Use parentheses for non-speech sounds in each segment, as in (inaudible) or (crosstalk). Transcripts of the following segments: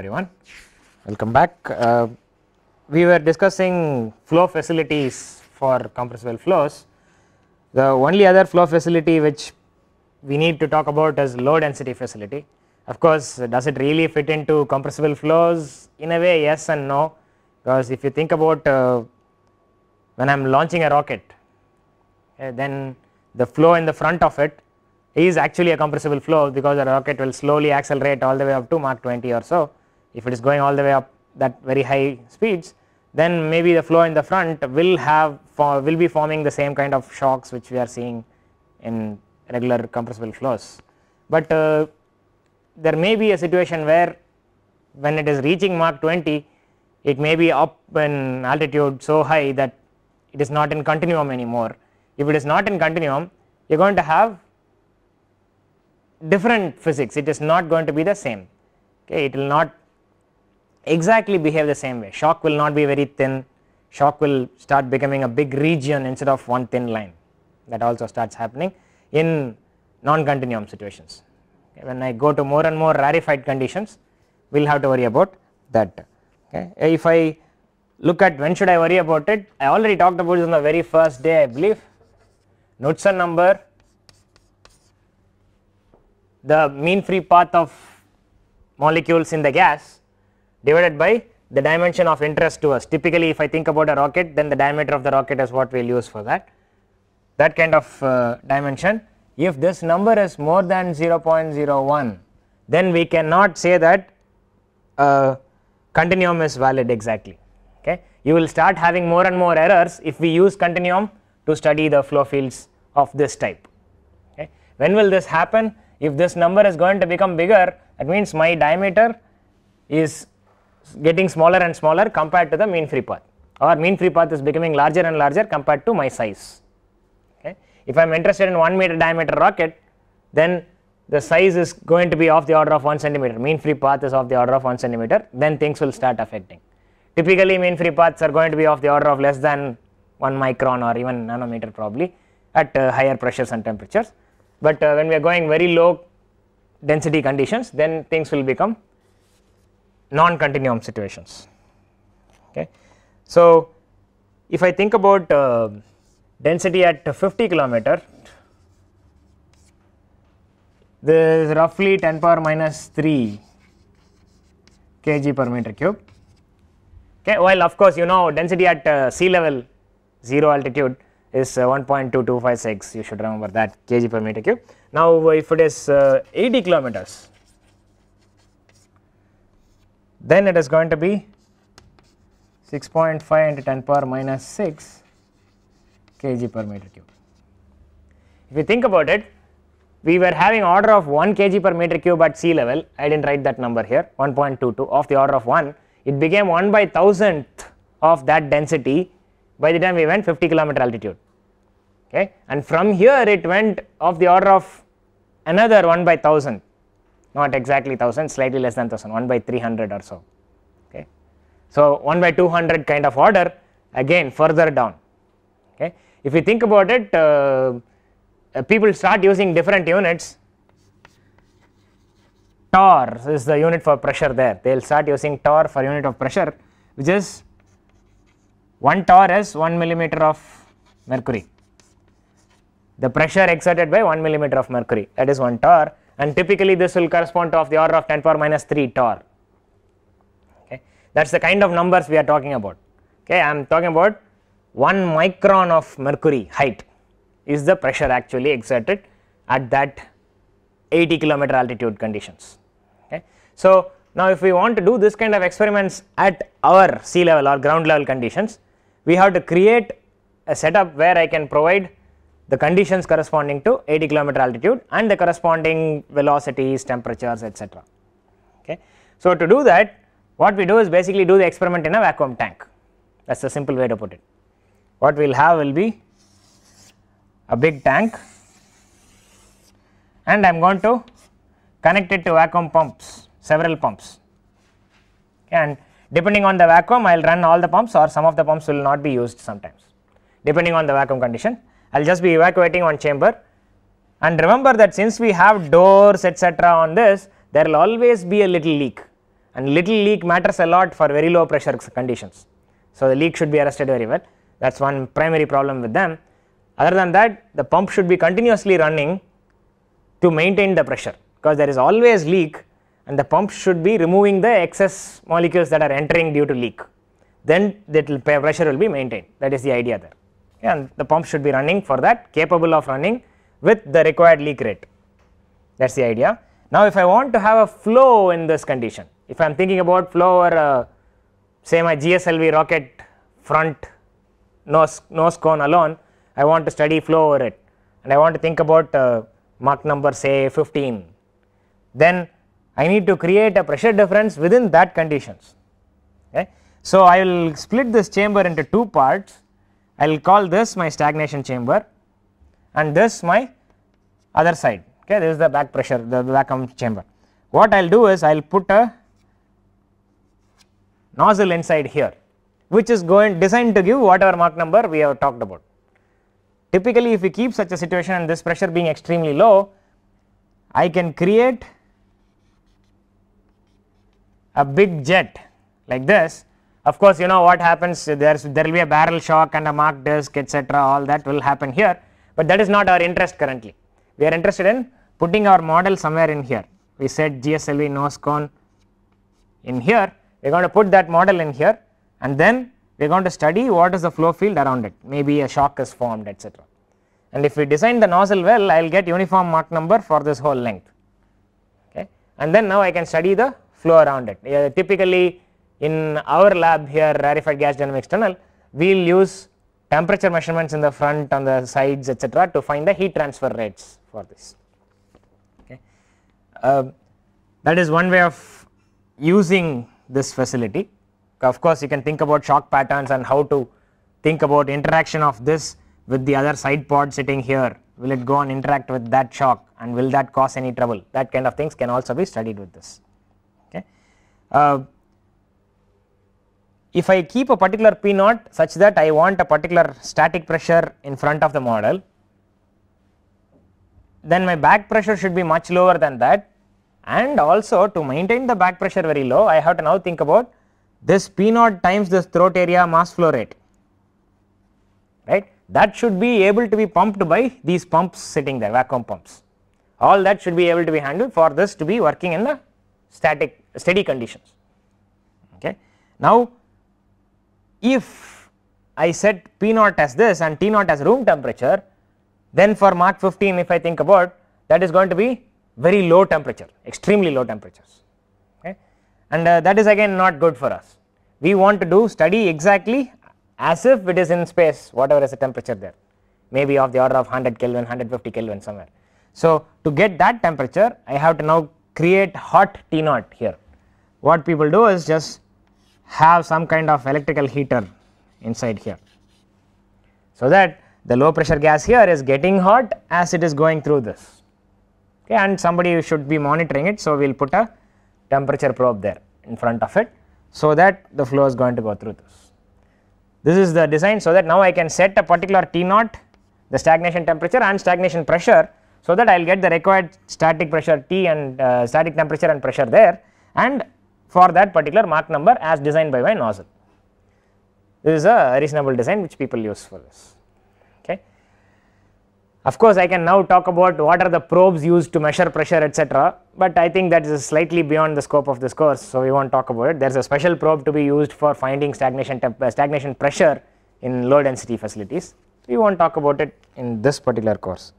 everyone. Welcome back. Uh, we were discussing flow facilities for compressible flows. The only other flow facility which we need to talk about is low density facility. Of course, does it really fit into compressible flows? In a way, yes and no, because if you think about uh, when I am launching a rocket, uh, then the flow in the front of it is actually a compressible flow because the rocket will slowly accelerate all the way up to Mach 20 or so if it is going all the way up that very high speeds then maybe the flow in the front will have will be forming the same kind of shocks which we are seeing in regular compressible flows. But uh, there may be a situation where when it is reaching Mach 20 it may be up in altitude so high that it is not in continuum anymore. If it is not in continuum you are going to have different physics it is not going to be the same okay it will not exactly behave the same way shock will not be very thin shock will start becoming a big region instead of one thin line that also starts happening in non-continuum situations. Okay. When I go to more and more rarefied conditions we will have to worry about that. Okay. If I look at when should I worry about it I already talked about this on the very first day I believe Knudsen number the mean free path of molecules in the gas divided by the dimension of interest to us. Typically, if I think about a rocket, then the diameter of the rocket is what we will use for that, that kind of uh, dimension. If this number is more than 0.01, then we cannot say that uh, continuum is valid exactly. Okay? You will start having more and more errors if we use continuum to study the flow fields of this type. Okay? When will this happen? If this number is going to become bigger, that means my diameter is getting smaller and smaller compared to the mean free path or mean free path is becoming larger and larger compared to my size. Okay. If I am interested in 1 meter diameter rocket, then the size is going to be of the order of 1 centimeter, mean free path is of the order of 1 centimeter, then things will start affecting. Typically, mean free paths are going to be of the order of less than 1 micron or even nanometer probably at uh, higher pressures and temperatures. But uh, when we are going very low density conditions, then things will become non-continuum situations. Okay. So, if I think about uh, density at 50 kilometer, this is roughly 10 power minus 3 kg per meter cube. Okay. While of course, you know density at uh, sea level 0 altitude is uh, 1.2256 you should remember that kg per meter cube. Now, if it is uh, 80 kilometers then it is going to be 6.5 into 10 power minus 6 kg per meter cube. If you think about it, we were having order of 1 kg per meter cube at sea level, I did not write that number here 1.22 of the order of 1, it became 1 by 1000th of that density by the time we went 50 kilometer altitude. Okay. And from here it went of the order of another 1 by 1000 not exactly 1000, slightly less than 1000, 1 by 300 or so. Okay. So, 1 by 200 kind of order again further down. Okay. If you think about it, uh, uh, people start using different units. Tor is the unit for pressure there, they will start using tor for unit of pressure, which is 1 tor is 1 millimeter of mercury. The pressure exerted by 1 millimeter of mercury, that is 1 tor and typically this will correspond to of the order of 10 power minus 3 tor. Okay, that is the kind of numbers we are talking about. Okay, I am talking about 1 micron of mercury height is the pressure actually exerted at that 80 kilometer altitude conditions. Okay. So, now if we want to do this kind of experiments at our sea level or ground level conditions, we have to create a setup where I can provide the conditions corresponding to 80 kilometer altitude and the corresponding velocities, temperatures, etc. Okay. So, to do that what we do is basically do the experiment in a vacuum tank that is the simple way to put it. What we will have will be a big tank and I am going to connect it to vacuum pumps several pumps and depending on the vacuum I will run all the pumps or some of the pumps will not be used sometimes depending on the vacuum condition I will just be evacuating one chamber and remember that since we have doors etc on this there will always be a little leak and little leak matters a lot for very low pressure conditions. So, the leak should be arrested very well that is one primary problem with them other than that the pump should be continuously running to maintain the pressure because there is always leak and the pump should be removing the excess molecules that are entering due to leak then that pressure will be maintained that is the idea there and the pump should be running for that capable of running with the required leak rate that is the idea. Now, if I want to have a flow in this condition if I am thinking about flow or uh, say my GSLV rocket front nose, nose cone alone I want to study flow over it and I want to think about uh, Mach number say 15 then I need to create a pressure difference within that conditions. Okay. So, I will split this chamber into two parts I will call this my stagnation chamber and this my other side okay this is the back pressure the, vacuum chamber. What I will do is I will put a nozzle inside here which is going designed to give whatever Mach number we have talked about. Typically if we keep such a situation and this pressure being extremely low I can create a big jet like this of course, you know what happens there will be a barrel shock and a mark disk etc all that will happen here, but that is not our interest currently. We are interested in putting our model somewhere in here. We said GSLV nose cone in here, we are going to put that model in here and then we are going to study what is the flow field around it, maybe a shock is formed etc. And if we design the nozzle well, I will get uniform Mach number for this whole length okay. and then now I can study the flow around it. Uh, typically in our lab here rarefied gas dynamics tunnel we will use temperature measurements in the front on the sides etc to find the heat transfer rates for this okay uh, that is one way of using this facility of course you can think about shock patterns and how to think about interaction of this with the other side pod sitting here will it go and interact with that shock and will that cause any trouble that kind of things can also be studied with this okay uh, if I keep a particular P naught such that I want a particular static pressure in front of the model, then my back pressure should be much lower than that and also to maintain the back pressure very low I have to now think about this P naught times this throat area mass flow rate right that should be able to be pumped by these pumps sitting there vacuum pumps all that should be able to be handled for this to be working in the static steady conditions okay. Now if I set P naught as this and T naught as room temperature, then for Mach 15 if I think about that is going to be very low temperature, extremely low temperatures okay. and uh, that is again not good for us. We want to do study exactly as if it is in space whatever is the temperature there maybe of the order of 100 Kelvin, 150 Kelvin somewhere. So, to get that temperature I have to now create hot T naught here. What people do is just have some kind of electrical heater inside here. So, that the low pressure gas here is getting hot as it is going through this okay, and somebody should be monitoring it. So, we will put a temperature probe there in front of it. So, that the flow is going to go through this. This is the design so that now I can set a particular T naught the stagnation temperature and stagnation pressure. So, that I will get the required static pressure T and uh, static temperature and pressure there and for that particular Mach number as designed by my nozzle. This is a reasonable design which people use for this. Okay. Of course, I can now talk about what are the probes used to measure pressure etc., but I think that is slightly beyond the scope of this course. So, we will not talk about it. There is a special probe to be used for finding stagnation, uh, stagnation pressure in low density facilities. We will not talk about it in this particular course.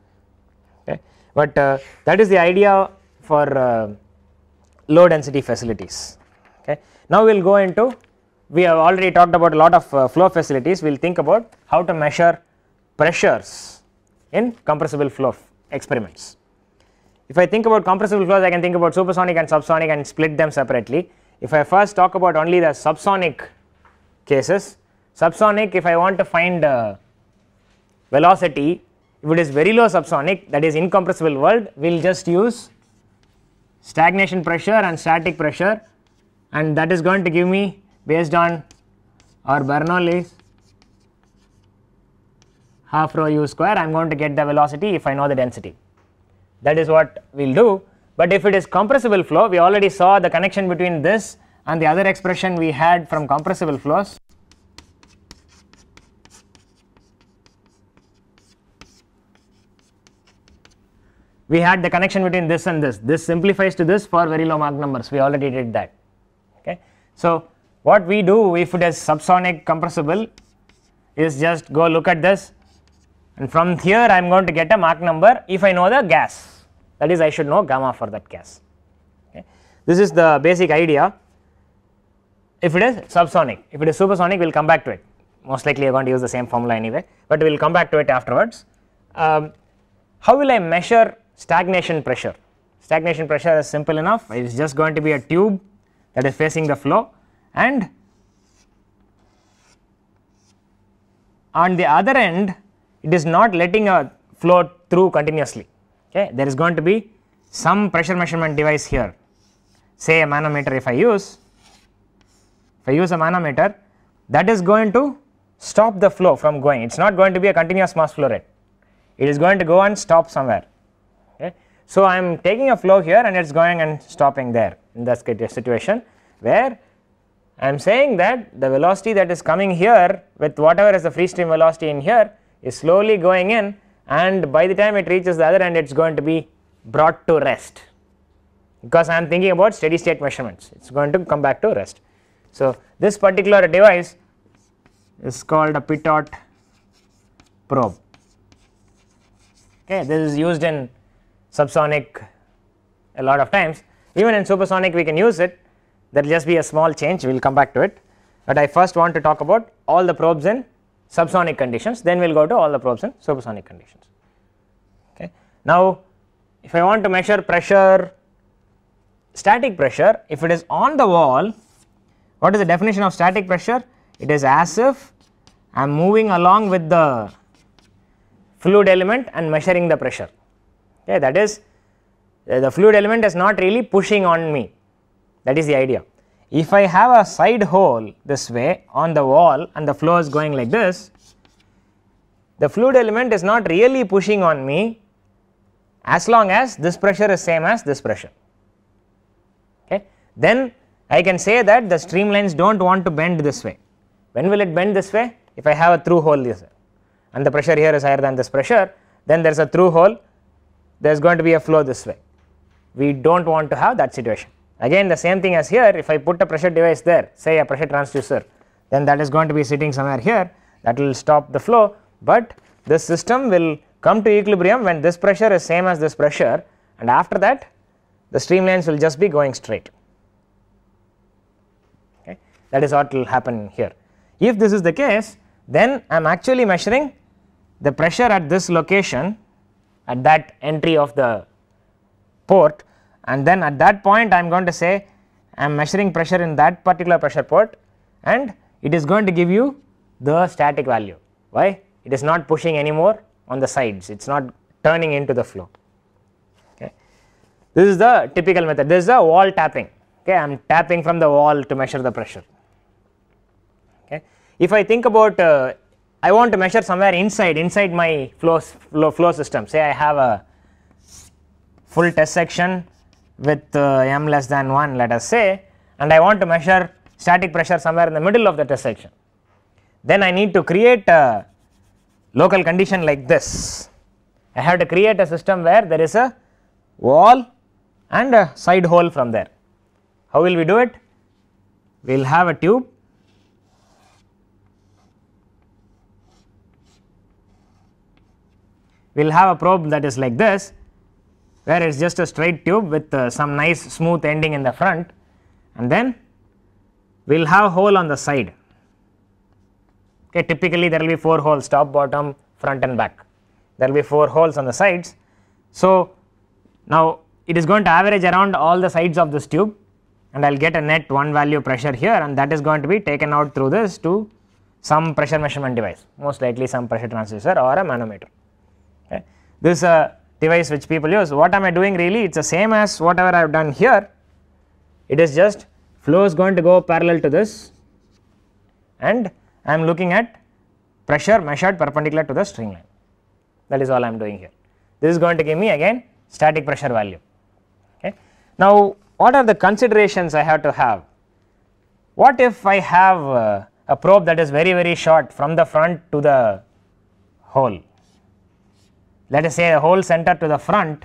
Okay. But uh, that is the idea for uh, low density facilities. Okay. Now we will go into we have already talked about a lot of uh, flow facilities we will think about how to measure pressures in compressible flow experiments. If I think about compressible flows I can think about supersonic and subsonic and split them separately. If I first talk about only the subsonic cases, subsonic if I want to find uh, velocity if it is very low subsonic that is incompressible world we will just use stagnation pressure and static pressure and that is going to give me based on our Bernoulli half rho u square I am going to get the velocity if I know the density that is what we will do. But if it is compressible flow we already saw the connection between this and the other expression we had from compressible flows. We had the connection between this and this, this simplifies to this for very low Mach numbers we already did that. So, what we do if it is subsonic compressible is just go look at this and from here I am going to get a Mach number if I know the gas that is I should know gamma for that gas. Okay. This is the basic idea if it is subsonic if it is supersonic we will come back to it most likely you are going to use the same formula anyway but we will come back to it afterwards. Um, how will I measure stagnation pressure? Stagnation pressure is simple enough it is just going to be a tube that is facing the flow and on the other end it is not letting a flow through continuously. Okay. There is going to be some pressure measurement device here say a manometer if I use if I use a manometer that is going to stop the flow from going it is not going to be a continuous mass flow rate it is going to go and stop somewhere. Okay. So, I am taking a flow here and it is going and stopping there in this situation where I am saying that the velocity that is coming here with whatever is the free stream velocity in here is slowly going in and by the time it reaches the other end it is going to be brought to rest because I am thinking about steady state measurements it is going to come back to rest. So, this particular device is called a pitot probe okay this is used in subsonic a lot of times even in supersonic we can use it there will just be a small change we will come back to it but I first want to talk about all the probes in subsonic conditions then we will go to all the probes in supersonic conditions okay. Now if I want to measure pressure static pressure if it is on the wall what is the definition of static pressure it is as if I am moving along with the fluid element and measuring the pressure okay that is the fluid element is not really pushing on me that is the idea. If I have a side hole this way on the wall and the flow is going like this, the fluid element is not really pushing on me as long as this pressure is same as this pressure. Okay. Then I can say that the streamlines do not want to bend this way. When will it bend this way? If I have a through hole this way and the pressure here is higher than this pressure, then there is a through hole, there is going to be a flow this way we do not want to have that situation. Again the same thing as here if I put a pressure device there say a pressure transducer then that is going to be sitting somewhere here that will stop the flow but this system will come to equilibrium when this pressure is same as this pressure and after that the streamlines will just be going straight okay that is what will happen here. If this is the case then I am actually measuring the pressure at this location at that entry of the port and then at that point I am going to say I am measuring pressure in that particular pressure port and it is going to give you the static value. Why? It is not pushing anymore on the sides, it is not turning into the flow. Okay. This is the typical method, this is the wall tapping. Okay, I am tapping from the wall to measure the pressure. Okay. If I think about uh, I want to measure somewhere inside inside my flow, flow, flow system say I have a full test section with uh, m less than 1 let us say and I want to measure static pressure somewhere in the middle of the test section. Then I need to create a local condition like this. I have to create a system where there is a wall and a side hole from there. How will we do it? We will have a tube we will have a probe that is like this where it is just a straight tube with uh, some nice smooth ending in the front and then we will have hole on the side. Okay, typically there will be 4 holes top, bottom, front and back. There will be 4 holes on the sides. So, now it is going to average around all the sides of this tube and I will get a net 1 value pressure here and that is going to be taken out through this to some pressure measurement device, most likely some pressure transducer or a manometer. Okay. This uh, device which people use what am I doing really it is the same as whatever I have done here it is just flow is going to go parallel to this and I am looking at pressure measured perpendicular to the string line that is all I am doing here. This is going to give me again static pressure value okay. Now what are the considerations I have to have what if I have uh, a probe that is very very short from the front to the hole let us say the whole center to the front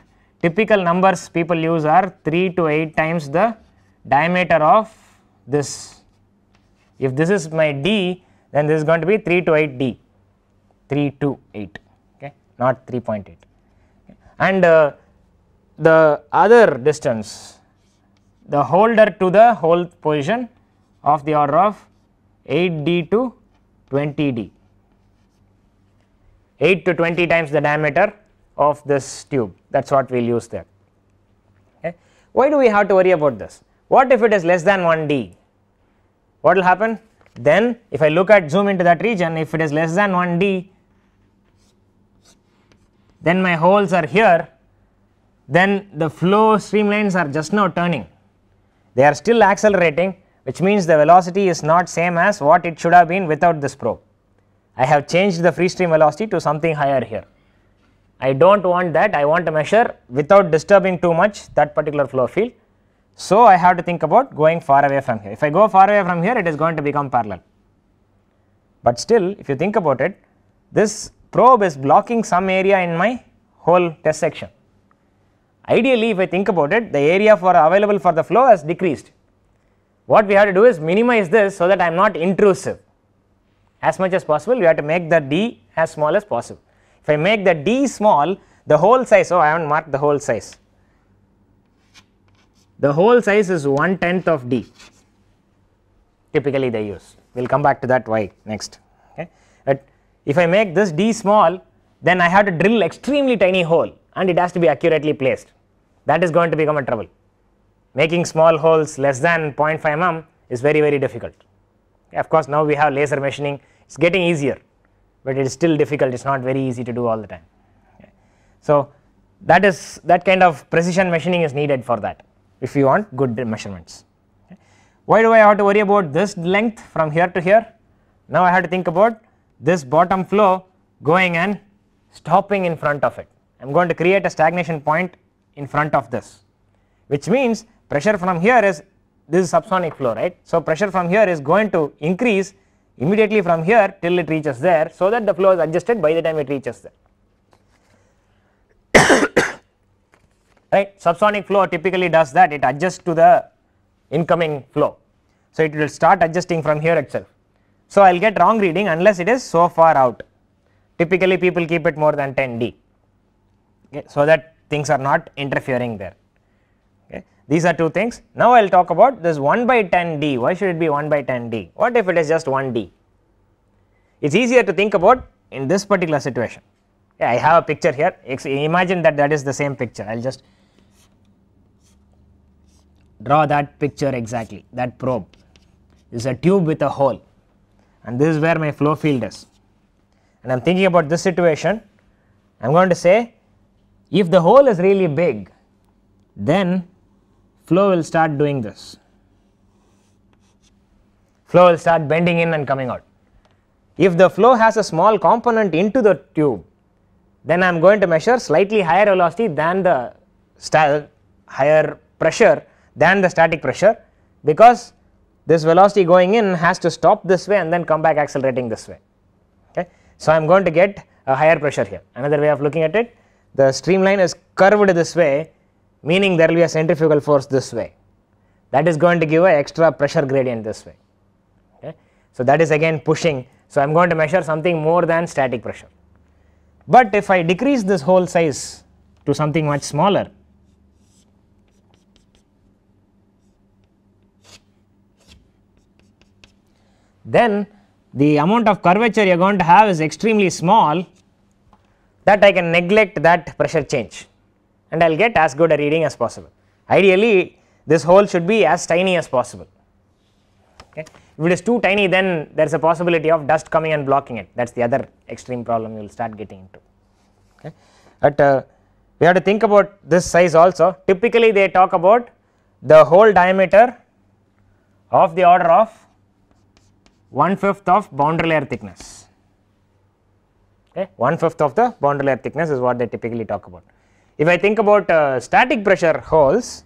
typical numbers people use are 3 to 8 times the diameter of this. If this is my d then this is going to be 3 to 8 d 3 to 8 okay not 3.8 okay. and uh, the other distance the holder to the hole position of the order of 8d to 20d 8 to 20 times the diameter of this tube that is what we will use there. Okay. Why do we have to worry about this? What if it is less than 1D? What will happen? Then if I look at zoom into that region, if it is less than 1D, then my holes are here, then the flow streamlines are just now turning. They are still accelerating which means the velocity is not same as what it should have been without this probe. I have changed the free stream velocity to something higher here. I do not want that, I want to measure without disturbing too much that particular flow field. So, I have to think about going far away from here. If I go far away from here, it is going to become parallel. But still, if you think about it, this probe is blocking some area in my whole test section. Ideally, if I think about it, the area for available for the flow has decreased. What we have to do is minimize this so that I am not intrusive as much as possible you have to make the d as small as possible. If I make the d small the whole size so oh, I have not marked the whole size. The whole size is 1 tenth of d typically they use we will come back to that why next okay. But if I make this d small then I have to drill extremely tiny hole and it has to be accurately placed that is going to become a trouble. Making small holes less than 0.5 mm is very very difficult. Of course, now we have laser machining it's getting easier, but it's still difficult. It's not very easy to do all the time. Okay. So that is that kind of precision machining is needed for that if you want good measurements. Okay. Why do I have to worry about this length from here to here? Now I have to think about this bottom flow going and stopping in front of it. I am going to create a stagnation point in front of this which means pressure from here is this is subsonic flow right. So pressure from here is going to increase immediately from here till it reaches there so that the flow is adjusted by the time it reaches there. (coughs) right subsonic flow typically does that it adjusts to the incoming flow. So, it will start adjusting from here itself. So, I will get wrong reading unless it is so far out typically people keep it more than 10 D okay, so that things are not interfering there. These are two things. Now I will talk about this 1 by 10 D. Why should it be 1 by 10 D? What if it is just 1 D? It is easier to think about in this particular situation. Yeah, I have a picture here. Imagine that that is the same picture. I will just draw that picture exactly, that probe. This is a tube with a hole and this is where my flow field is. And I am thinking about this situation. I am going to say if the hole is really big, then flow will start doing this. Flow will start bending in and coming out. If the flow has a small component into the tube, then I am going to measure slightly higher velocity than the higher pressure than the static pressure because this velocity going in has to stop this way and then come back accelerating this way. Okay. So, I am going to get a higher pressure here. Another way of looking at it, the streamline is curved this way meaning there will be a centrifugal force this way that is going to give a extra pressure gradient this way okay. so that is again pushing so i am going to measure something more than static pressure but if i decrease this whole size to something much smaller then the amount of curvature you are going to have is extremely small that I can neglect that pressure change and I will get as good a reading as possible. Ideally, this hole should be as tiny as possible. Okay. If it is too tiny, then there is a possibility of dust coming and blocking it. That is the other extreme problem you will start getting into. Okay. But uh, we have to think about this size also. Typically, they talk about the hole diameter of the order of 1 fifth of boundary layer thickness. Okay. 1 fifth of the boundary layer thickness is what they typically talk about. If I think about uh, static pressure holes,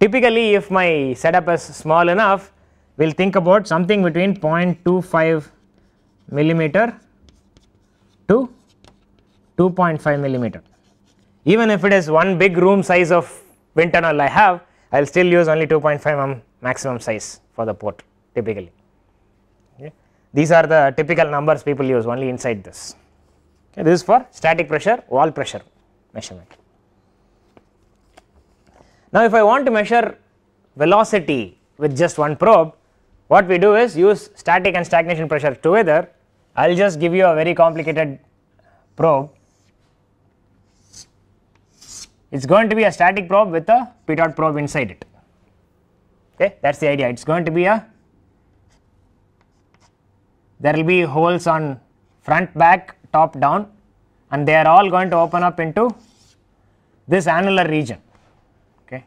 typically if my setup is small enough, we will think about something between 0.25 millimeter to 2.5 millimeter. Even if it is one big room size of wind tunnel I have, I will still use only 2.5 maximum size for the port typically. These are the typical numbers people use only inside this. Okay, this is for static pressure, wall pressure measurement. Now, if I want to measure velocity with just one probe, what we do is use static and stagnation pressure together. I will just give you a very complicated probe. It is going to be a static probe with a p dot probe inside it. Okay, that is the idea. It is going to be a there will be holes on front back top down and they are all going to open up into this annular region okay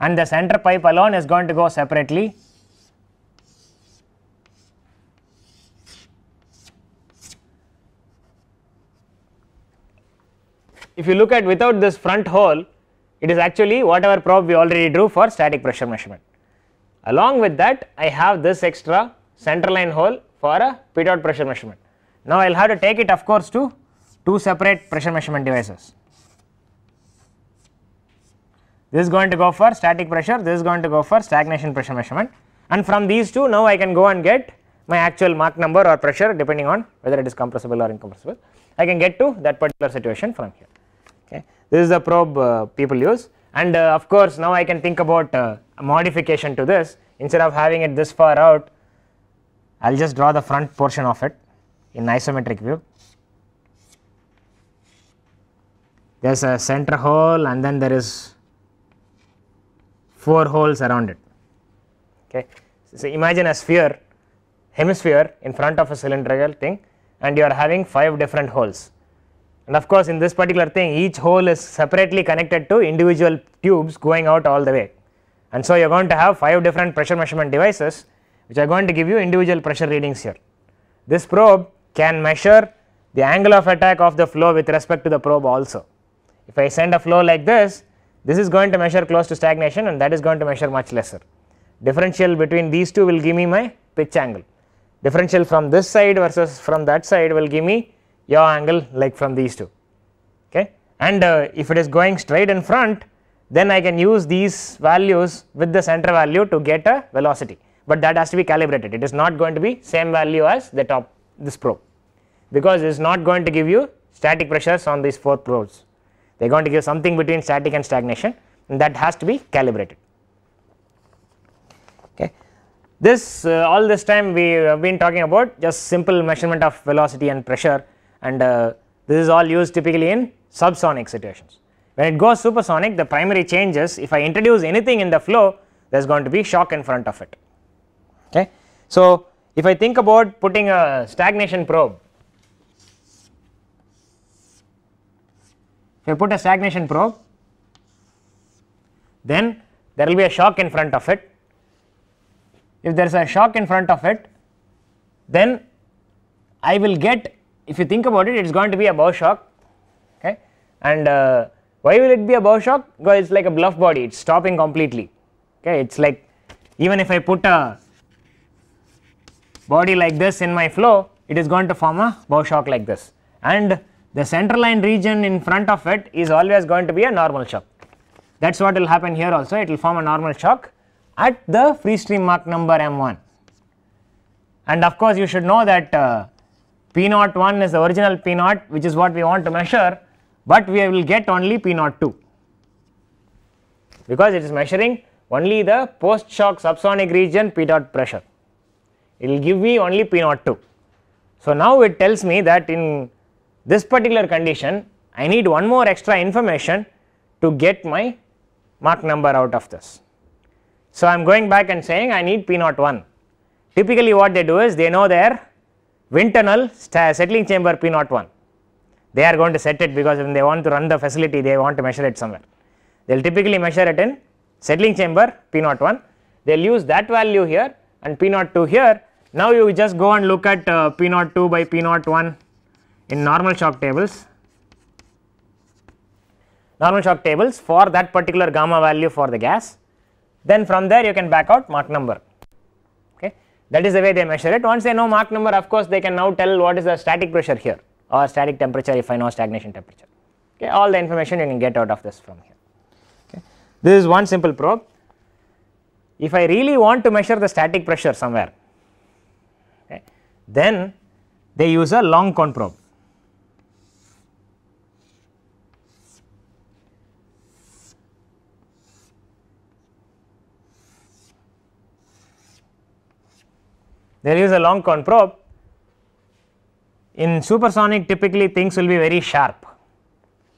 and the center pipe alone is going to go separately if you look at without this front hole it is actually whatever probe we already drew for static pressure measurement along with that I have this extra center line hole for a p dot pressure measurement now I will have to take it of course to two separate pressure measurement devices. This is going to go for static pressure, this is going to go for stagnation pressure measurement and from these two now I can go and get my actual Mach number or pressure depending on whether it is compressible or incompressible. I can get to that particular situation from here. Okay. This is the probe uh, people use and uh, of course now I can think about uh, a modification to this instead of having it this far out I will just draw the front portion of it in isometric view. There is a center hole and then there is four holes around it. Okay. So, imagine a sphere hemisphere in front of a cylindrical thing and you are having five different holes. And of course, in this particular thing each hole is separately connected to individual tubes going out all the way. And so, you are going to have five different pressure measurement devices which are going to give you individual pressure readings here. This probe can measure the angle of attack of the flow with respect to the probe also. If I send a flow like this, this is going to measure close to stagnation and that is going to measure much lesser. Differential between these two will give me my pitch angle. Differential from this side versus from that side will give me yaw angle like from these two. Okay? And uh, if it is going straight in front, then I can use these values with the center value to get a velocity, but that has to be calibrated. It is not going to be same value as the top this probe because it is not going to give you static pressures on these 4 probes. They are going to give something between static and stagnation and that has to be calibrated. Okay. This uh, all this time we have uh, been talking about just simple measurement of velocity and pressure and uh, this is all used typically in subsonic situations. When it goes supersonic the primary changes if I introduce anything in the flow there is going to be shock in front of it. Okay. So, if I think about putting a stagnation probe, if I put a stagnation probe, then there will be a shock in front of it. If there is a shock in front of it, then I will get, if you think about it, it is going to be a bow shock. Okay? And uh, why will it be a bow shock? Because it is like a bluff body, it is stopping completely. Okay? It is like even if I put a body like this in my flow, it is going to form a bow shock like this and the center line region in front of it is always going to be a normal shock. That is what will happen here also, it will form a normal shock at the free stream Mach number m1. And of course, you should know that uh, p01 is the original p0 which is what we want to measure, but we will get only p02 because it is measuring only the post shock subsonic region p dot pressure it will give me only p naught 2. So, now it tells me that in this particular condition I need one more extra information to get my Mach number out of this. So, I am going back and saying I need p naught 1. Typically what they do is they know their wind tunnel settling chamber p naught 1. They are going to set it because when they want to run the facility they want to measure it somewhere. They will typically measure it in settling chamber p naught 1. They will use that value here and p naught 2 here now you just go and look at uh, P naught 2 by P naught 1 in normal shock tables, normal shock tables for that particular gamma value for the gas. Then from there you can back out Mach number. Okay, that is the way they measure it. Once they know Mach number, of course they can now tell what is the static pressure here or static temperature if I know stagnation temperature. Okay, all the information you can get out of this from here. Okay. This is one simple probe. If I really want to measure the static pressure somewhere, then they use a long cone probe. They use a long cone probe. In supersonic, typically things will be very sharp.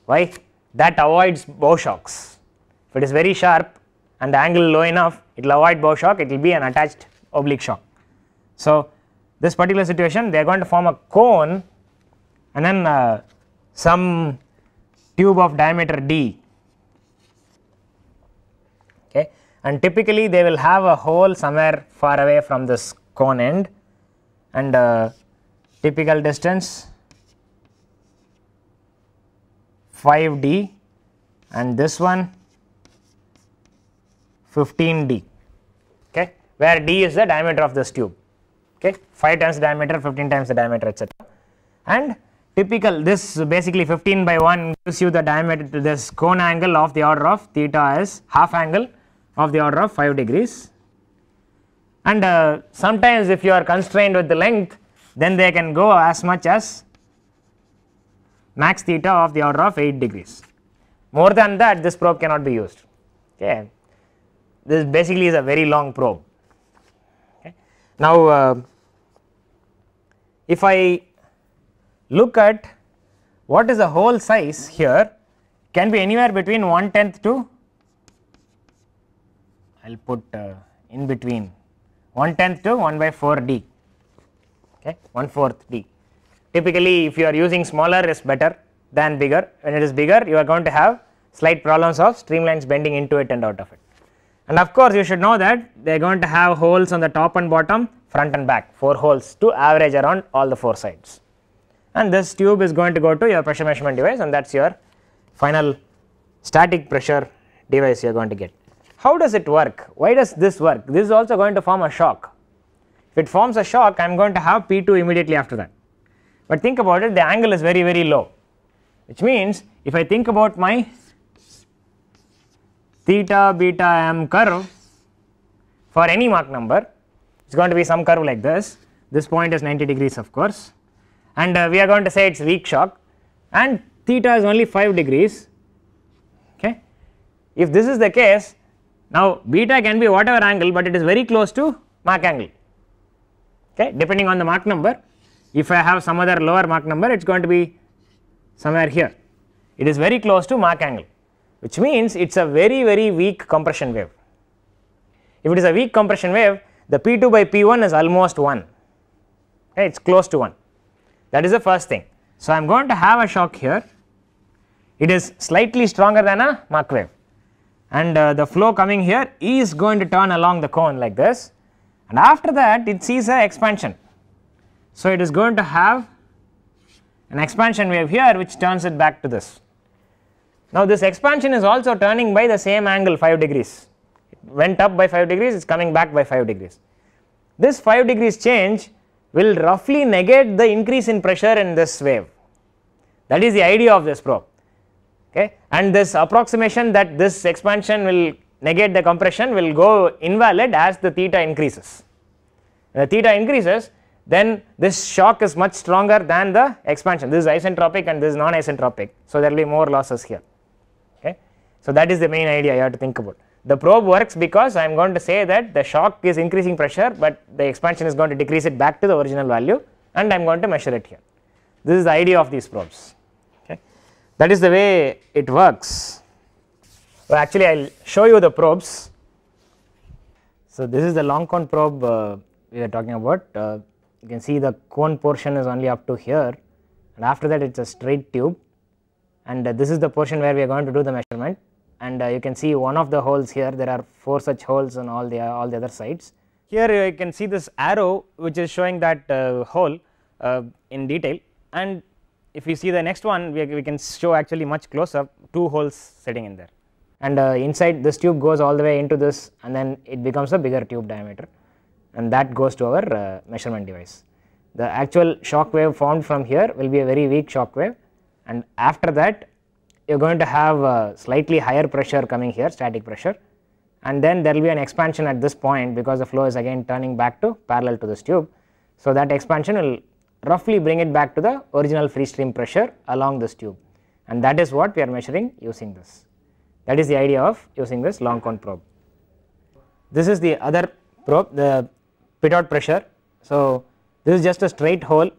Why? That avoids bow shocks. If it is very sharp and the angle low enough, it will avoid bow shock, it will be an attached oblique shock. So, this particular situation they are going to form a cone and then uh, some tube of diameter d okay and typically they will have a hole somewhere far away from this cone end and uh, typical distance 5d and this one 15d okay where d is the diameter of this tube okay 5 times diameter 15 times the diameter etc and typical this basically 15 by 1 gives you the diameter this cone angle of the order of theta as half angle of the order of 5 degrees and uh, sometimes if you are constrained with the length then they can go as much as max theta of the order of 8 degrees more than that this probe cannot be used okay this basically is a very long probe okay. now uh, if I look at what is the hole size here can be anywhere between 1 tenth to I will put uh, in between 1 tenth to 1 by 4 d okay 1 fourth d. Typically if you are using smaller is better than bigger when it is bigger you are going to have slight problems of streamlines bending into it and out of it. And of course you should know that they are going to have holes on the top and bottom front and back 4 holes to average around all the 4 sides. And this tube is going to go to your pressure measurement device and that is your final static pressure device you are going to get. How does it work? Why does this work? This is also going to form a shock. If it forms a shock, I am going to have P2 immediately after that. But think about it, the angle is very, very low, which means if I think about my theta beta m curve for any Mach number, it's going to be some curve like this. This point is 90 degrees of course and uh, we are going to say it's weak shock and theta is only 5 degrees okay. If this is the case now beta can be whatever angle but it is very close to Mach angle okay depending on the Mach number if I have some other lower Mach number it is going to be somewhere here it is very close to Mach angle which means it is a very very weak compression wave. If it is a weak compression wave the P2 by P1 is almost 1, okay, it is close to 1. That is the first thing. So, I am going to have a shock here, it is slightly stronger than a Mach wave and uh, the flow coming here is going to turn along the cone like this and after that it sees a expansion. So, it is going to have an expansion wave here which turns it back to this. Now, this expansion is also turning by the same angle 5 degrees went up by 5 degrees is coming back by 5 degrees. This 5 degrees change will roughly negate the increase in pressure in this wave that is the idea of this probe okay and this approximation that this expansion will negate the compression will go invalid as the theta increases. When the theta increases then this shock is much stronger than the expansion this is isentropic and this is non-isentropic so there will be more losses here okay. So that is the main idea you have to think about. The probe works because I am going to say that the shock is increasing pressure, but the expansion is going to decrease it back to the original value and I am going to measure it here. This is the idea of these probes. Okay. That is the way it works. Well, actually, I will show you the probes. So, this is the long cone probe uh, we are talking about. Uh, you can see the cone portion is only up to here and after that it is a straight tube and uh, this is the portion where we are going to do the measurement and uh, you can see one of the holes here there are four such holes on all the uh, all the other sides. Here uh, you can see this arrow which is showing that hole in detail and if we see the next one we, we can show actually much closer two holes sitting in there and uh, inside this tube goes all the way into this and then it becomes a bigger tube diameter and that goes to our uh, measurement device. The actual shock wave formed from here will be a very weak shock wave and after that you are going to have a slightly higher pressure coming here static pressure and then there will be an expansion at this point because the flow is again turning back to parallel to this tube. So, that expansion will roughly bring it back to the original free stream pressure along this tube and that is what we are measuring using this. That is the idea of using this long cone probe. This is the other probe the pitot pressure. So, this is just a straight hole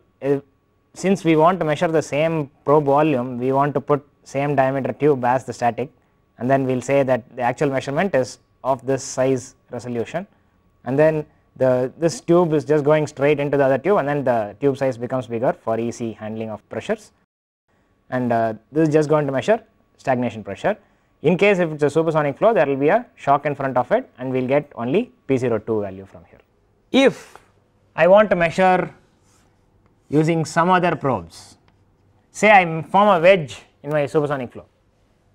since we want to measure the same probe volume we want to put same diameter tube as the static and then we will say that the actual measurement is of this size resolution and then the this tube is just going straight into the other tube and then the tube size becomes bigger for easy handling of pressures and uh, this is just going to measure stagnation pressure. In case if it is a supersonic flow there will be a shock in front of it and we will get only P02 value from here. If I want to measure using some other probes say I form a wedge in my supersonic flow.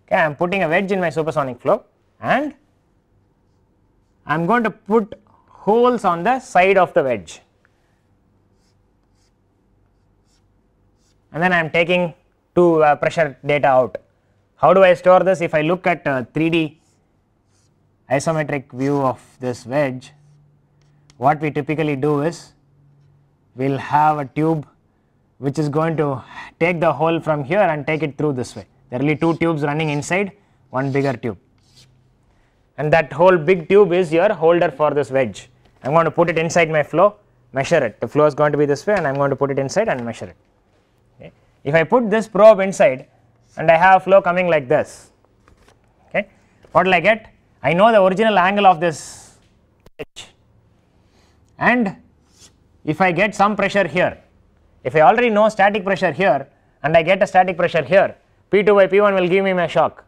Okay, I am putting a wedge in my supersonic flow and I am going to put holes on the side of the wedge. And then I am taking two uh, pressure data out. How do I store this? If I look at 3D uh, isometric view of this wedge, what we typically do is we will have a tube which is going to take the hole from here and take it through this way. There are only two tubes running inside, one bigger tube. And that whole big tube is your holder for this wedge. I am going to put it inside my flow, measure it. The flow is going to be this way and I am going to put it inside and measure it. Okay. If I put this probe inside and I have flow coming like this, okay, what will I get? I know the original angle of this wedge and if I get some pressure here if I already know static pressure here and I get a static pressure here, P2 by P1 will give me my shock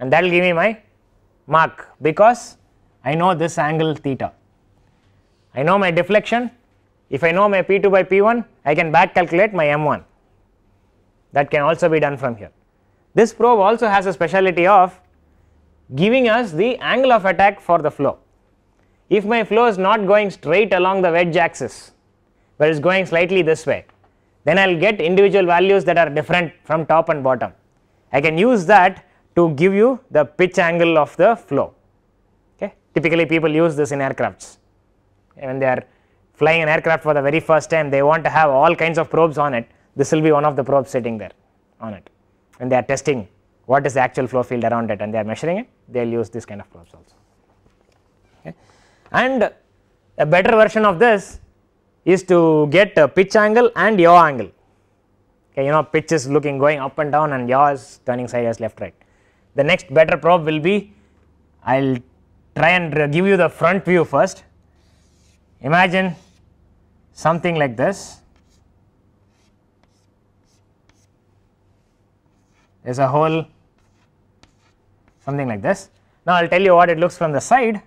and that will give me my mark because I know this angle theta. I know my deflection. If I know my P2 by P1, I can back calculate my M1. That can also be done from here. This probe also has a speciality of giving us the angle of attack for the flow. If my flow is not going straight along the wedge axis, but is going slightly this way, then I will get individual values that are different from top and bottom. I can use that to give you the pitch angle of the flow. Okay? Typically people use this in aircrafts when they are flying an aircraft for the very first time they want to have all kinds of probes on it this will be one of the probes sitting there on it and they are testing what is the actual flow field around it and they are measuring it they will use this kind of probes also. Okay. And a better version of this is to get a pitch angle and yaw angle. Okay, you know pitch is looking going up and down and yaw is turning sideways left right. The next better probe will be I will try and give you the front view first. Imagine something like this. There is a hole something like this. Now, I will tell you what it looks from the side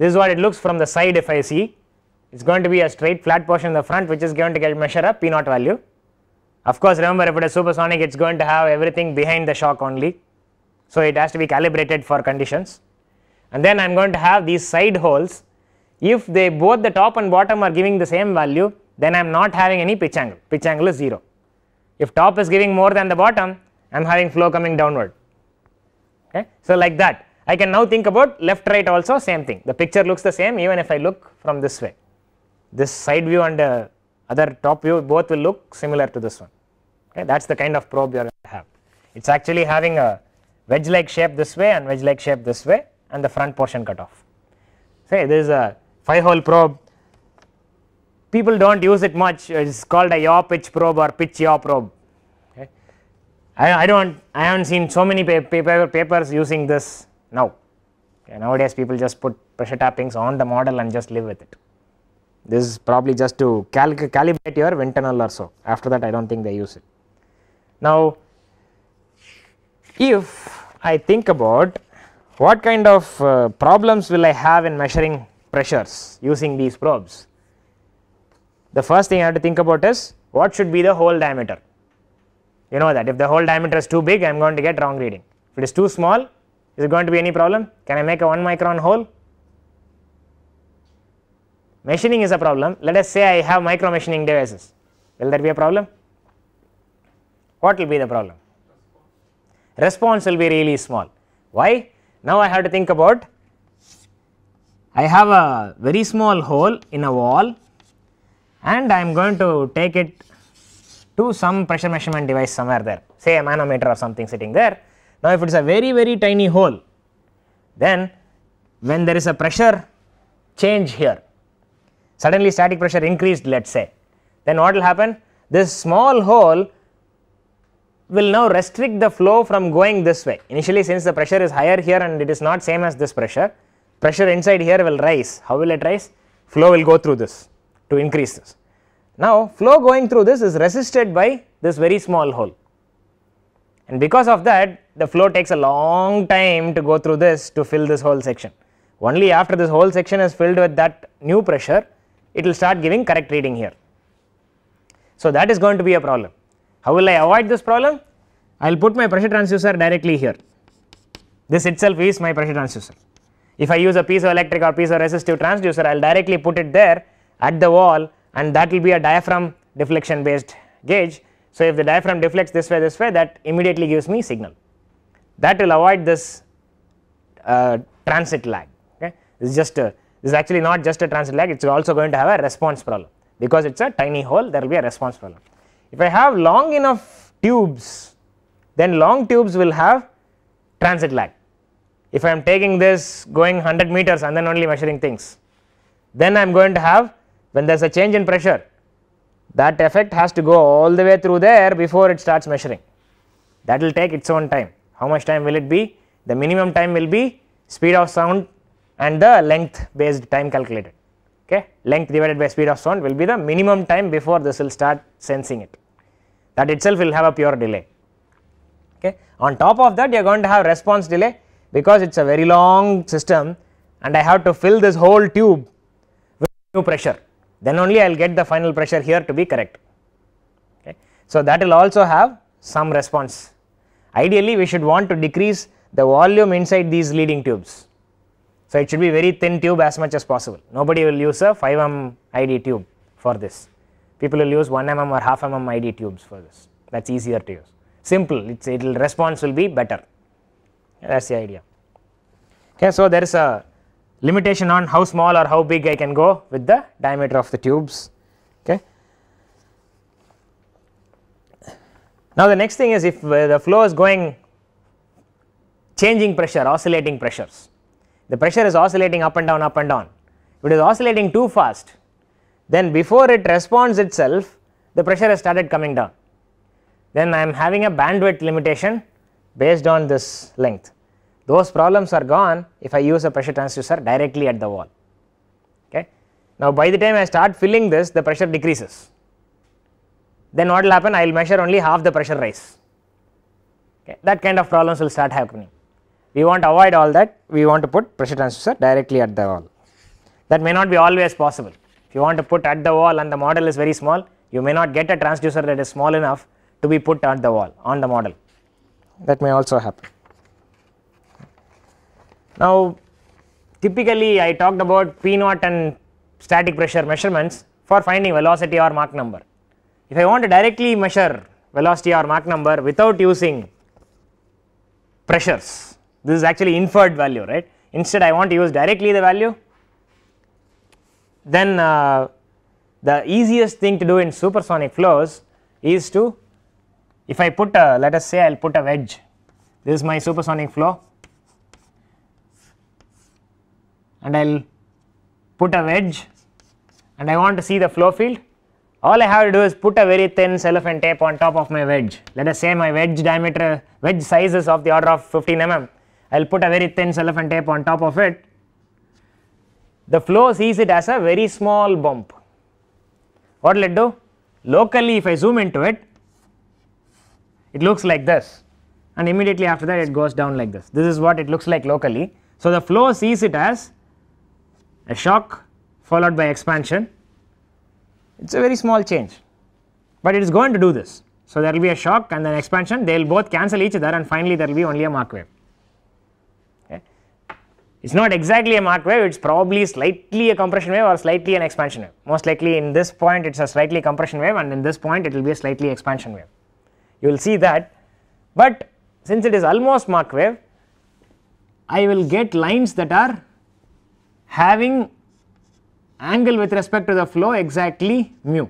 This is what it looks from the side if I see. It is going to be a straight flat portion in the front which is going to get measure a P naught value. Of course, remember if it is supersonic it is going to have everything behind the shock only. So, it has to be calibrated for conditions and then I am going to have these side holes. If they both the top and bottom are giving the same value then I am not having any pitch angle, pitch angle is 0. If top is giving more than the bottom I am having flow coming downward. Okay? So, like that I can now think about left right also same thing the picture looks the same even if I look from this way this side view and uh, other top view both will look similar to this one okay that is the kind of probe you are going to have it is actually having a wedge like shape this way and wedge like shape this way and the front portion cut off. Say this is a 5 hole probe people do not use it much it is called a yaw pitch probe or pitch yaw probe okay. I, I do not I have not seen so many paper, papers using this now. Okay, nowadays people just put pressure tappings on the model and just live with it. This is probably just to cal calibrate your wind tunnel or so, after that I do not think they use it. Now if I think about what kind of uh, problems will I have in measuring pressures using these probes, the first thing I have to think about is what should be the hole diameter. You know that if the hole diameter is too big, I am going to get wrong reading. If it is too small, is it going to be any problem? Can I make a 1 micron hole? Machining is a problem. Let us say I have micro machining devices. Will there be a problem? What will be the problem? Response will be really small. Why? Now I have to think about I have a very small hole in a wall and I am going to take it to some pressure measurement device somewhere there, say a manometer or something sitting there now, if it is a very very tiny hole, then when there is a pressure change here, suddenly static pressure increased let us say, then what will happen? This small hole will now restrict the flow from going this way. Initially since the pressure is higher here and it is not same as this pressure, pressure inside here will rise. How will it rise? Flow will go through this to increase this. Now flow going through this is resisted by this very small hole and because of that the flow takes a long time to go through this to fill this whole section. Only after this whole section is filled with that new pressure it will start giving correct reading here. So that is going to be a problem. How will I avoid this problem? I will put my pressure transducer directly here. This itself is my pressure transducer. If I use a piezoelectric or piezoresistive transducer, I will directly put it there at the wall and that will be a diaphragm deflection based gauge so, if the diaphragm deflects this way this way that immediately gives me signal that will avoid this uh, transit lag okay this is just a, this is actually not just a transit lag it is also going to have a response problem because it is a tiny hole there will be a response problem. If I have long enough tubes then long tubes will have transit lag if I am taking this going 100 meters and then only measuring things then I am going to have when there is a change in pressure that effect has to go all the way through there before it starts measuring. That will take its own time. How much time will it be? The minimum time will be speed of sound and the length based time calculated. Okay, length divided by speed of sound will be the minimum time before this will start sensing it. That itself will have a pure delay. Okay, on top of that, you are going to have response delay because it is a very long system and I have to fill this whole tube with new pressure then only I will get the final pressure here to be correct. Okay. So, that will also have some response. Ideally, we should want to decrease the volume inside these leading tubes. So, it should be very thin tube as much as possible. Nobody will use a 5 mm ID tube for this. People will use 1 mm or half mm ID tubes for this. That is easier to use. Simple, its it will response will be better. That is the idea. Okay, so, there is a limitation on how small or how big I can go with the diameter of the tubes. Okay. Now, the next thing is if uh, the flow is going changing pressure oscillating pressures, the pressure is oscillating up and down up and down. If it is oscillating too fast, then before it responds itself the pressure has started coming down. Then I am having a bandwidth limitation based on this length. Those problems are gone if I use a pressure transducer directly at the wall. Okay. Now, by the time I start filling this, the pressure decreases. Then what will happen? I will measure only half the pressure rise. Okay. That kind of problems will start happening. We want to avoid all that, we want to put pressure transducer directly at the wall. That may not be always possible. If you want to put at the wall and the model is very small, you may not get a transducer that is small enough to be put at the wall on the model that may also happen. Now typically I talked about P naught and static pressure measurements for finding velocity or Mach number. If I want to directly measure velocity or Mach number without using pressures, this is actually inferred value right, instead I want to use directly the value, then uh, the easiest thing to do in supersonic flows is to if I put a let us say I will put a wedge this is my supersonic flow and I will put a wedge and I want to see the flow field, all I have to do is put a very thin cellophane tape on top of my wedge. Let us say my wedge diameter, wedge size is of the order of 15 mm. I will put a very thin cellophane tape on top of it. The flow sees it as a very small bump. What will it do? Locally, if I zoom into it, it looks like this and immediately after that it goes down like this. This is what it looks like locally. So, the flow sees it as a shock followed by expansion it is a very small change but it is going to do this. So, there will be a shock and then expansion they will both cancel each other and finally there will be only a Mach wave. Okay. It is not exactly a Mach wave it is probably slightly a compression wave or slightly an expansion wave most likely in this point it is a slightly compression wave and in this point it will be a slightly expansion wave. You will see that but since it is almost Mach wave I will get lines that are having angle with respect to the flow exactly mu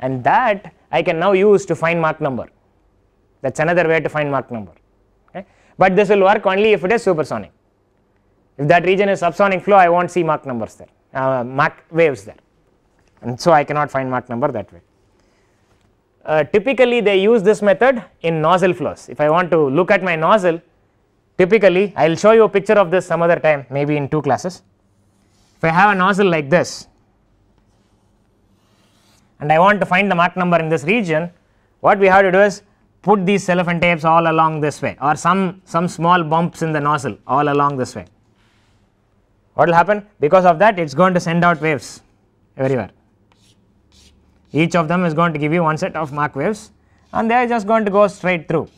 and that I can now use to find Mach number that is another way to find Mach number okay. but this will work only if it is supersonic if that region is subsonic flow I will not see Mach numbers there uh, Mach waves there and so I cannot find Mach number that way. Uh, typically they use this method in nozzle flows if I want to look at my nozzle typically I will show you a picture of this some other time maybe in two classes. If I have a nozzle like this and I want to find the Mach number in this region, what we have to do is put these cellophane tapes all along this way or some, some small bumps in the nozzle all along this way. What will happen? Because of that it is going to send out waves everywhere. Each of them is going to give you one set of Mach waves and they are just going to go straight through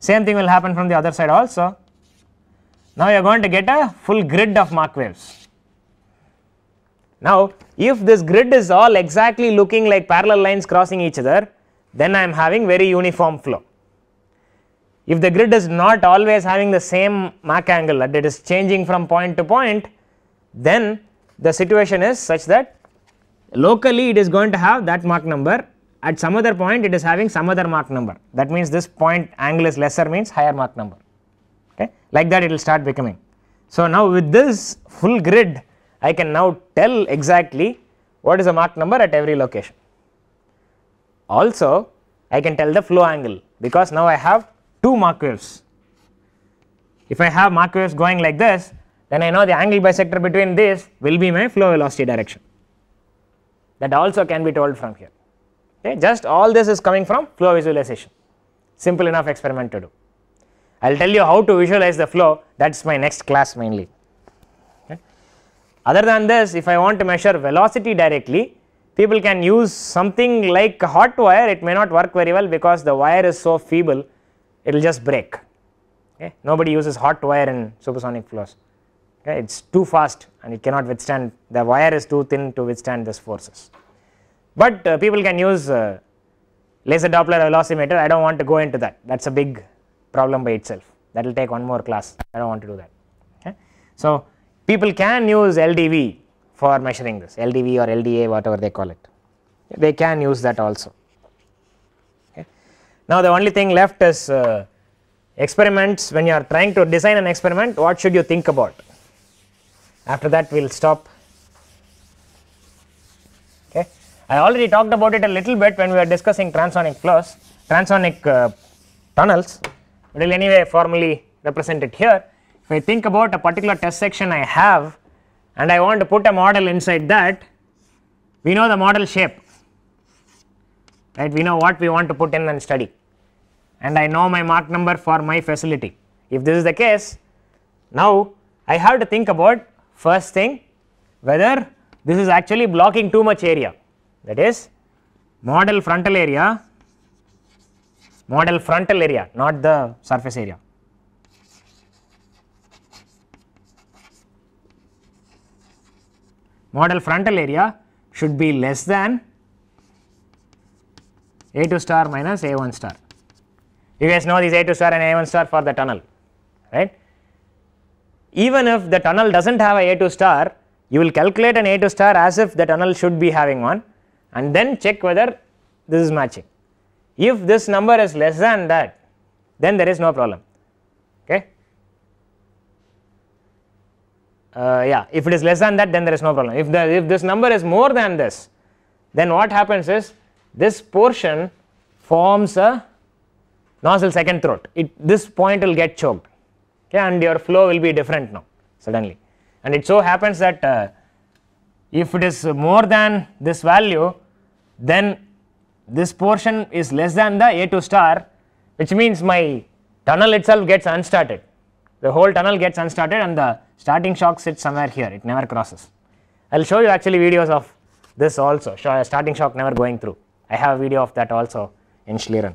same thing will happen from the other side also. Now you are going to get a full grid of Mach waves. Now if this grid is all exactly looking like parallel lines crossing each other, then I am having very uniform flow. If the grid is not always having the same Mach angle that it is changing from point to point, then the situation is such that locally it is going to have that Mach number at some other point it is having some other Mach number that means this point angle is lesser means higher Mach number okay like that it will start becoming. So now with this full grid I can now tell exactly what is the Mach number at every location. Also I can tell the flow angle because now I have two Mach waves. If I have Mach waves going like this then I know the angle bisector between this will be my flow velocity direction that also can be told from here okay. just all this is coming from flow visualization simple enough experiment to do i will tell you how to visualize the flow that is my next class mainly okay. other than this if i want to measure velocity directly people can use something like hot wire it may not work very well because the wire is so feeble it will just break okay. nobody uses hot wire in supersonic flows okay. it is too fast and it cannot withstand the wire is too thin to withstand these forces. But uh, people can use uh, laser Doppler velocimeter, I do not want to go into that, that is a big problem by itself, that will take one more class, I do not want to do that. Okay. So, people can use LDV for measuring this, LDV or LDA whatever they call it, they can use that also. Okay. Now, the only thing left is uh, experiments when you are trying to design an experiment what should you think about after that we will stop I already talked about it a little bit when we were discussing transonic flows, transonic uh, tunnels. It will anyway formally represent it here. If I think about a particular test section I have and I want to put a model inside that, we know the model shape, right? We know what we want to put in and study and I know my Mach number for my facility. If this is the case, now I have to think about first thing whether this is actually blocking too much area that is model frontal area, model frontal area not the surface area. Model frontal area should be less than A2 star minus A1 star. You guys know these A2 star and A1 star for the tunnel, right. Even if the tunnel does not have a A2 star, you will calculate an A2 star as if the tunnel should be having one and then check whether this is matching. If this number is less than that, then there is no problem. Okay. Uh, yeah, if it is less than that, then there is no problem. If the if this number is more than this, then what happens is this portion forms a nozzle second throat. It this point will get choked, okay, and your flow will be different now suddenly. And it so happens that uh, if it is more than this value then this portion is less than the A2 star which means my tunnel itself gets unstarted. The whole tunnel gets unstarted and the starting shock sits somewhere here it never crosses. I will show you actually videos of this also uh, starting shock never going through. I have a video of that also in Schlieren.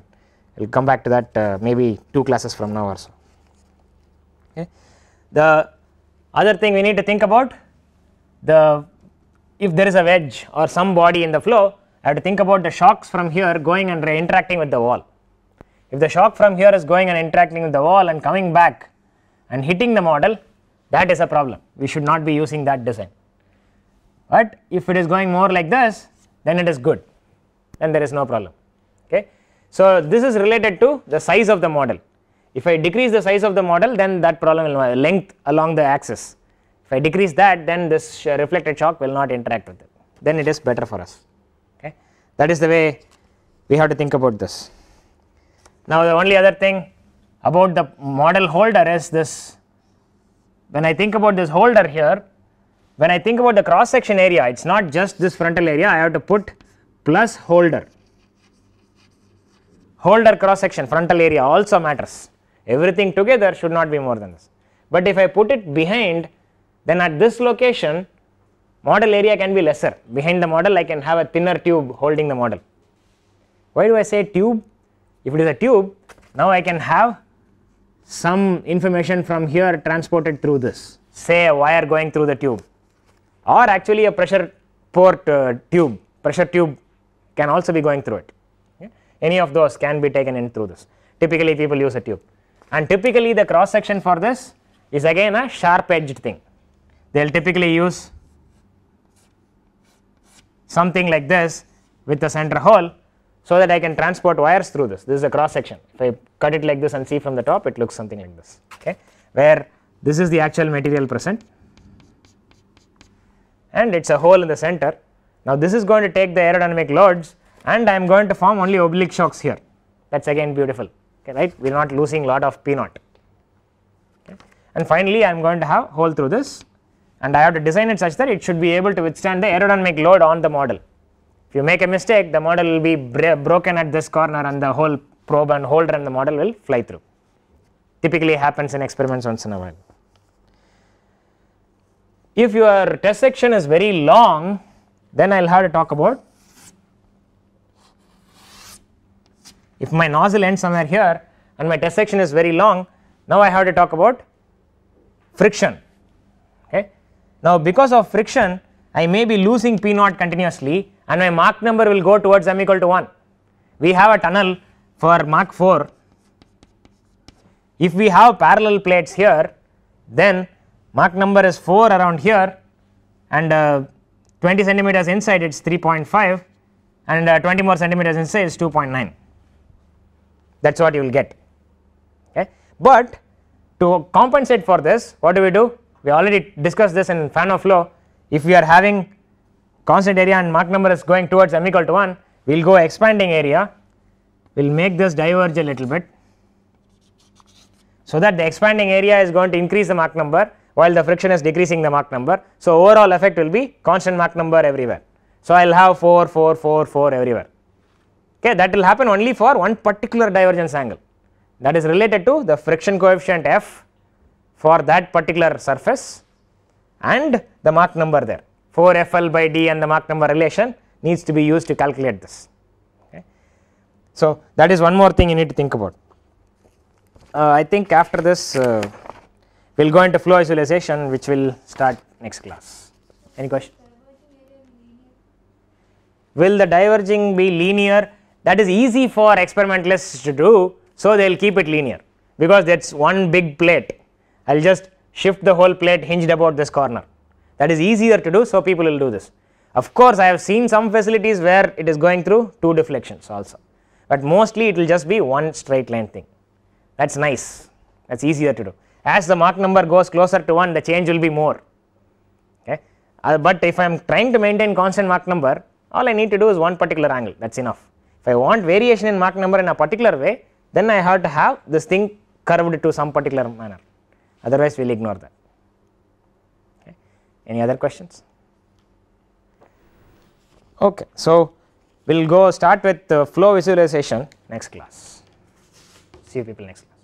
We will come back to that uh, maybe two classes from now or so. Okay. The other thing we need to think about the if there is a wedge or some body in the flow, I have to think about the shocks from here going and interacting with the wall. If the shock from here is going and interacting with the wall and coming back and hitting the model, that is a problem. We should not be using that design. But if it is going more like this, then it is good, then there is no problem. Okay. So, this is related to the size of the model. If I decrease the size of the model, then that problem will length along the axis if I decrease that then this sh reflected shock will not interact with it then it is better for us okay. That is the way we have to think about this. Now the only other thing about the model holder is this when I think about this holder here when I think about the cross section area it is not just this frontal area I have to put plus holder holder cross section frontal area also matters everything together should not be more than this. But if I put it behind then at this location model area can be lesser. Behind the model I can have a thinner tube holding the model. Why do I say tube? If it is a tube, now I can have some information from here transported through this, say a wire going through the tube or actually a pressure port uh, tube, pressure tube can also be going through it. Any of those can be taken in through this. Typically people use a tube and typically the cross section for this is again a sharp edged thing they'll typically use something like this with a center hole so that I can transport wires through this. This is a cross section. If I cut it like this and see from the top, it looks something like this, okay, where this is the actual material present and it is a hole in the center. Now, this is going to take the aerodynamic loads and I am going to form only oblique shocks here that is again beautiful, okay, right. We are not losing lot of P naught okay. and finally, I am going to have hole through this and I have to design it such that it should be able to withstand the aerodynamic load on the model. If you make a mistake, the model will be broken at this corner and the whole probe and holder and the model will fly through. Typically happens in experiments once in a while. If your test section is very long, then I will have to talk about if my nozzle ends somewhere here and my test section is very long, now I have to talk about friction now because of friction I may be losing P naught continuously and my Mach number will go towards m equal to 1. We have a tunnel for Mach 4. If we have parallel plates here then Mach number is 4 around here and uh, 20 centimeters inside it is 3.5 and uh, 20 more centimeters inside is 2.9 that is what you will get okay. But to compensate for this what do we do we already discussed this in fan of flow if we are having constant area and Mach number is going towards m equal to 1 we will go expanding area we will make this diverge a little bit so that the expanding area is going to increase the Mach number while the friction is decreasing the Mach number. So, overall effect will be constant Mach number everywhere. So, I will have 4, 4, 4, 4 everywhere okay that will happen only for one particular divergence angle that is related to the friction coefficient f for that particular surface and the Mach number there 4 FL by D and the Mach number relation needs to be used to calculate this. Okay. So, that is one more thing you need to think about. Uh, I think after this uh, we will go into flow isolation which will start next class. Any question? Will the diverging be linear? That is easy for experimentalists to do, so they will keep it linear because that is one big plate I will just shift the whole plate hinged about this corner. That is easier to do, so people will do this. Of course, I have seen some facilities where it is going through two deflections also, but mostly it will just be one straight line thing. That is nice, that is easier to do. As the Mach number goes closer to 1, the change will be more. Okay? Uh, but if I am trying to maintain constant Mach number, all I need to do is one particular angle, that is enough. If I want variation in Mach number in a particular way, then I have to have this thing curved to some particular manner otherwise we will ignore that. Okay. Any other questions? Okay. So, we will go start with uh, flow visualization next class. See you people next class.